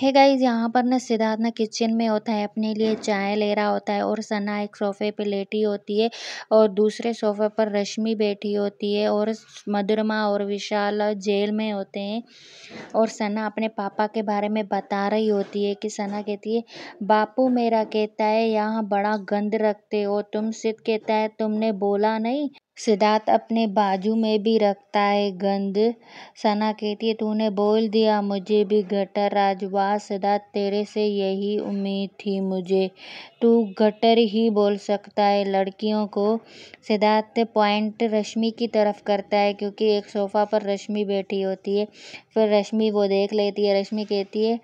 है गाइज यहाँ पर ना सिद्धार्थ ना किचन में होता है अपने लिए चाय ले रहा होता है और सना एक सोफे पे लेटी होती है और दूसरे सोफे पर रश्मि बैठी होती है और मधुरमा और विशाल जेल में होते हैं और सना अपने पापा के बारे में बता रही होती है कि सना कहती है बापू मेरा कहता है यहाँ बड़ा गंद रखते हो तुम सिद्ध कहता है तुमने बोला नहीं सिद्धार्थ अपने बाजू में भी रखता है गंध सना कहती है तूने बोल दिया मुझे भी गटर राज सिद्धार्थ तेरे से यही उम्मीद थी मुझे तू गटर ही बोल सकता है लड़कियों को सिद्धार्थ पॉइंट रश्मि की तरफ करता है क्योंकि एक सोफ़ा पर रश्मि बैठी होती है फिर रश्मि वो देख लेती है रश्मि कहती है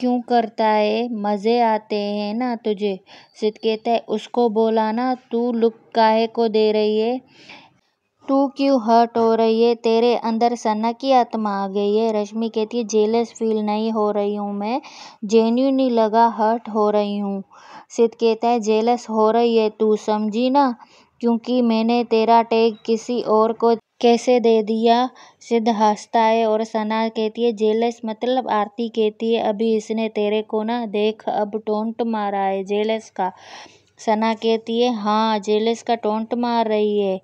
क्यों करता है मज़े आते हैं ना तुझे सिद्ध कहता है उसको बोला ना तू लुक काहे को दे रही है तू क्यों हर्ट हो रही है तेरे अंदर सना की आत्मा आ गई है रश्मि कहती है जेलस फील नहीं हो रही हूँ मैं जेन्यूनली लगा हर्ट हो रही हूँ सिद्ध कहता है जेलस हो रही है तू समझी ना क्योंकि मैंने तेरा टैग किसी और को कैसे दे दिया सिद्ध हंसता है और सना कहती है जेलस मतलब आरती कहती है अभी इसने तेरे को ना देख अब टोंट मारा है जेलस का सना कहती है हाँ जेलस का टोंट मार रही है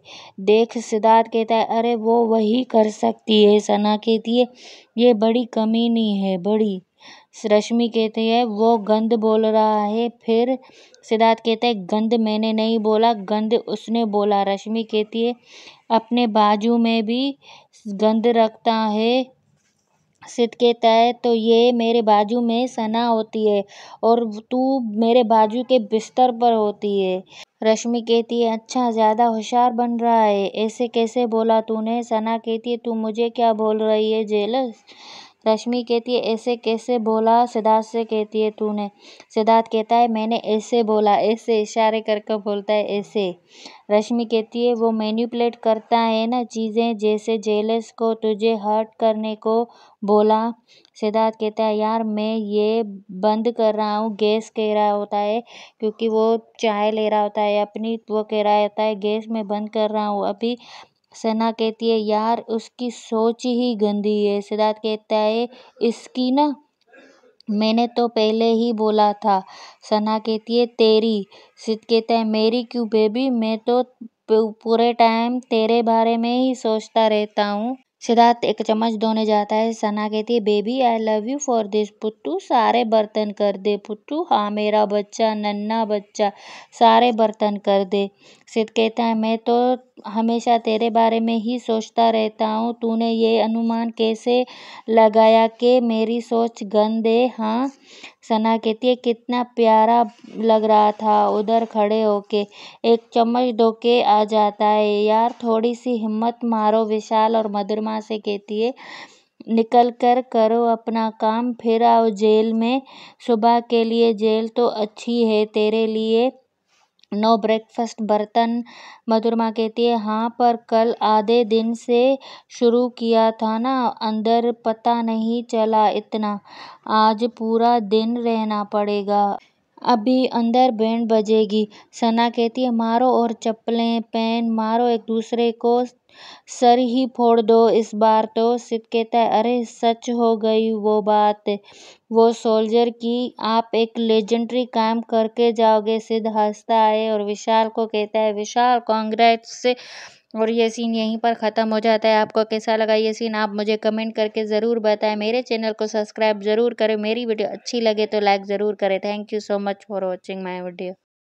देख सिद्धार्थ कहता है अरे वो वही कर सकती है सना कहती है ये बड़ी कमी नहीं है बड़ी रश्मि कहती है वो गंद बोल रहा है फिर सिद्धार्थ कहता है गंद मैंने नहीं बोला गंद उसने बोला रश्मि कहती है अपने बाजू में भी गंद रखता है सिद्ध कहता है तो ये मेरे बाजू में सना होती है और तू मेरे बाजू के बिस्तर पर होती है रश्मि कहती है अच्छा ज़्यादा होशियार बन रहा है ऐसे कैसे बोला तूने सना कहती है तू मुझे क्या बोल रही है जेलस रश्मि कहती है ऐसे कैसे बोला सिद्धार्थ से कहती है तूने सिद्धार्थ कहता है मैंने ऐसे बोला ऐसे इशारे करके बोलता है ऐसे रश्मि कहती है वो मैन्यूपलेट करता है ना चीज़ें जैसे जेलस को तुझे हर्ट करने को बोला सिद्धार्थ कहता है यार मैं ये बंद कर रहा हूँ गैस कह रहा होता है क्योंकि वो चाय ले रहा होता है अपनी वो कह रहा होता है गैस मैं बंद कर रहा हूँ अभी सना कहती है यार उसकी सोच ही गंदी है सिद्धार्थ कहता है इसकी ना मैंने तो पहले ही बोला था सना कहती है तेरी सिद्ध कहता है मेरी क्यों बेबी मैं तो पूरे टाइम तेरे बारे में ही सोचता रहता हूँ सिद्धार्थ एक चम्मच धोने जाता है सना कहती है baby I love you for this puttu सारे बर्तन कर दे पुट्टू हाँ मेरा बच्चा नन्ना बच्चा सारे बर्तन कर दे सिद्ध कहता है मैं तो हमेशा तेरे बारे में ही सोचता रहता हूँ तूने ये अनुमान कैसे लगाया कि मेरी सोच गंदे हाँ सना कहती है कितना प्यारा लग रहा था उधर खड़े होके एक चम्मच दो के आ जाता है यार थोड़ी सी हिम्मत मारो विशाल और मधुरमा से कहती है निकल कर करो अपना काम फिर आओ जेल में सुबह के लिए जेल तो अच्छी है तेरे लिए नो ब्रेकफस्ट बर्तन मधुरमा कहती है हाँ पर कल आधे दिन से शुरू किया था ना अंदर पता नहीं चला इतना आज पूरा दिन रहना पड़ेगा अभी अंदर बैंड बजेगी सना कहती है मारो और चप्पलें पहन मारो एक दूसरे को सर ही फोड़ दो इस बार तो सिद्ध कहता है अरे सच हो गई वो बात वो सोल्जर की आप एक लेजेंडरी काम करके जाओगे सिद्ध हंसता है और विशाल को कहता है विशाल कांग्रेस से और ये सीन यहीं पर ख़त्म हो जाता है आपको कैसा लगा ये सीन आप मुझे कमेंट करके ज़रूर बताएं मेरे चैनल को सब्सक्राइब ज़रूर करें मेरी वीडियो अच्छी लगे तो लाइक ज़रूर करें thank you so much for watching my video